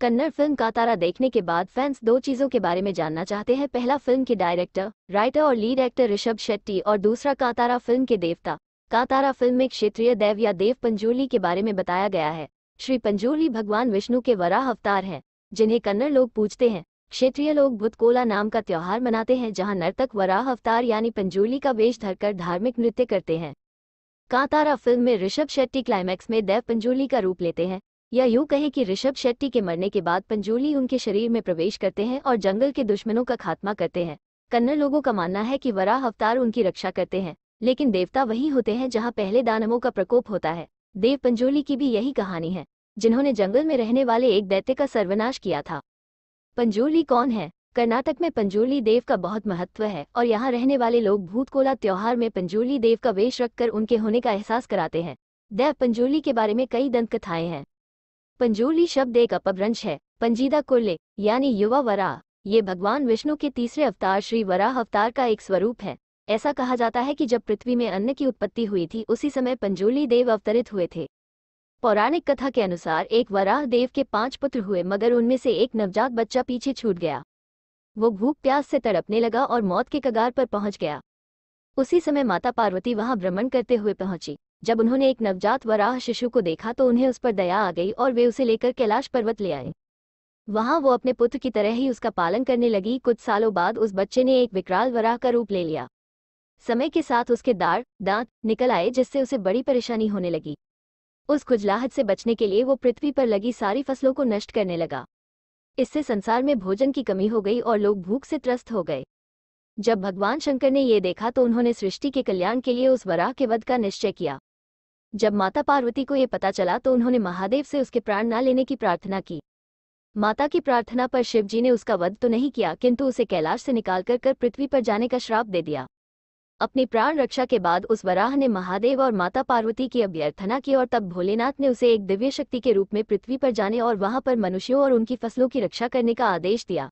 Kannada film का तारा देखने के बाद फैंस दो चीज़ों के बारे में जानना चाहते हैं पहला फिल्म के डायरेक्टर राइटर और लीड एक्टर ऋषभ शेट्टी और दूसरा कातारा फिल्म के देवता कातारा फिल्म में क्षेत्रीय देव या देव पंजोली के बारे में बताया गया है श्री पंजोली भगवान विष्णु के वराह अवतार हैं जिन्हें कन्नड़ लोग पूछते हैं क्षेत्रीय लोग भुतकोला नाम का त्यौहार मनाते हैं जहां नर्तक वराह अवतार यानी पंजोली का वेश धरकर धार्मिक नृत्य करते हैं कांतारा फिल्म में ऋषभ शेट्टी क्लाइमैक्स में देव पंजोली का रूप लेते हैं या यूं कहें कि ऋषभ शेट्टी के मरने के बाद पंजोली उनके शरीर में प्रवेश करते हैं और जंगल के दुश्मनों का खात्मा करते हैं कन्नड़ लोगों का मानना है कि वराह अवतार उनकी रक्षा करते हैं लेकिन देवता वही होते हैं जहाँ पहले दानवों का प्रकोप होता है देव पंजोली की भी यही कहानी है जिन्होंने जंगल में रहने वाले एक दैत्य का सर्वनाश किया था पंजोली कौन है कर्नाटक में पंजोली देव का बहुत महत्व है और यहाँ रहने वाले लोग भूतकोला त्योहार में पंजोली देव का वेश रखकर उनके होने का एहसास कराते हैं देव पंजोली के बारे में कई दंत कथाएं हैं पंजोली शब्द एक अपभ्रंश है पंजीदा कुल्ले यानी युवा वराह ये भगवान विष्णु के तीसरे अवतार श्री वराह अवतार का एक स्वरूप है ऐसा कहा जाता है कि जब पृथ्वी में अन्न की उत्पत्ति हुई थी उसी समय पंजोली देव अवतरित हुए थे पौराणिक कथा के अनुसार एक वराह देव के पांच पुत्र हुए मगर उनमें से एक नवजात बच्चा पीछे छूट गया वो भूख प्यास से तड़पने लगा और मौत के कगार पर पहुंच गया उसी समय माता पार्वती वहां भ्रमण करते हुए पहुंची जब उन्होंने एक नवजात वराह शिशु को देखा तो उन्हें उस पर दया आ गई और वे उसे लेकर कैलाश पर्वत ले आए वहां वो अपने पुत्र की तरह ही उसका पालन करने लगी कुछ सालों बाद उस बच्चे ने एक विकराल वराह का रूप ले लिया समय के साथ उसके दार दांत निकल आए जिससे उसे बड़ी परेशानी होने लगी उस खुजलाहट से बचने के लिए वो पृथ्वी पर लगी सारी फसलों को नष्ट करने लगा इससे संसार में भोजन की कमी हो गई और लोग भूख से त्रस्त हो गए जब भगवान शंकर ने ये देखा तो उन्होंने सृष्टि के कल्याण के लिए उस वराह के वध का निश्चय किया जब माता पार्वती को ये पता चला तो उन्होंने महादेव से उसके प्राण न लेने की प्रार्थना की माता की प्रार्थना पर शिवजी ने उसका वध तो नहीं किया किंतु उसे कैलाश से कर, कर पृथ्वी पर जाने का श्राप दे दिया अपनी प्राण रक्षा के बाद उस वराह ने महादेव और माता पार्वती की अभ्यर्थना की और तब भोलेनाथ ने उसे एक दिव्य शक्ति के रूप में पृथ्वी पर जाने और वहां पर मनुष्यों और उनकी फसलों की रक्षा करने का आदेश दिया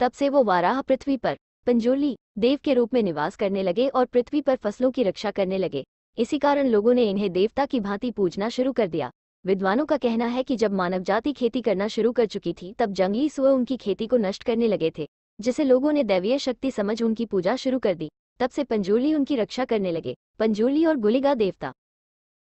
तब से वो वाराह पृथ्वी पर पंजोली देव के रूप में निवास करने लगे और पृथ्वी पर फसलों की रक्षा करने लगे इसी कारण लोगों ने इन्हें देवता की भांति पूजना शुरू कर दिया विद्वानों का कहना है कि जब मानव जाति खेती करना शुरू कर चुकी थी तब जंगली सुअ उनकी खेती को नष्ट करने लगे थे जिसे लोगों ने दैवीय शक्ति समझ उनकी पूजा शुरू कर दी तब से पंजोली उनकी रक्षा करने लगे पंजोली और गुलिगा देवता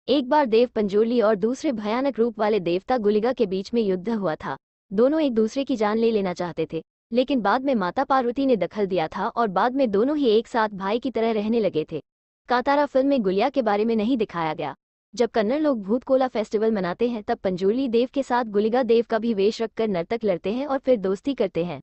एक बार देव पंजोली और दूसरे भयानक रूप वाले देवता गुलिगा के बीच में युद्ध हुआ था दोनों एक दूसरे की जान ले लेना चाहते थे लेकिन बाद में माता पार्वती ने दखल दिया था और बाद में दोनों ही एक साथ भाई की तरह रहने लगे थे कांतारा फिल्म में गुलिया के बारे में नहीं दिखाया गया जब कन्नड़ लोग भूतकोला फेस्टिवल मनाते हैं तब पंजोली देव के साथ गुलिगा देव का भी वेश रखकर नर्तक लड़ते हैं और फिर दोस्ती करते हैं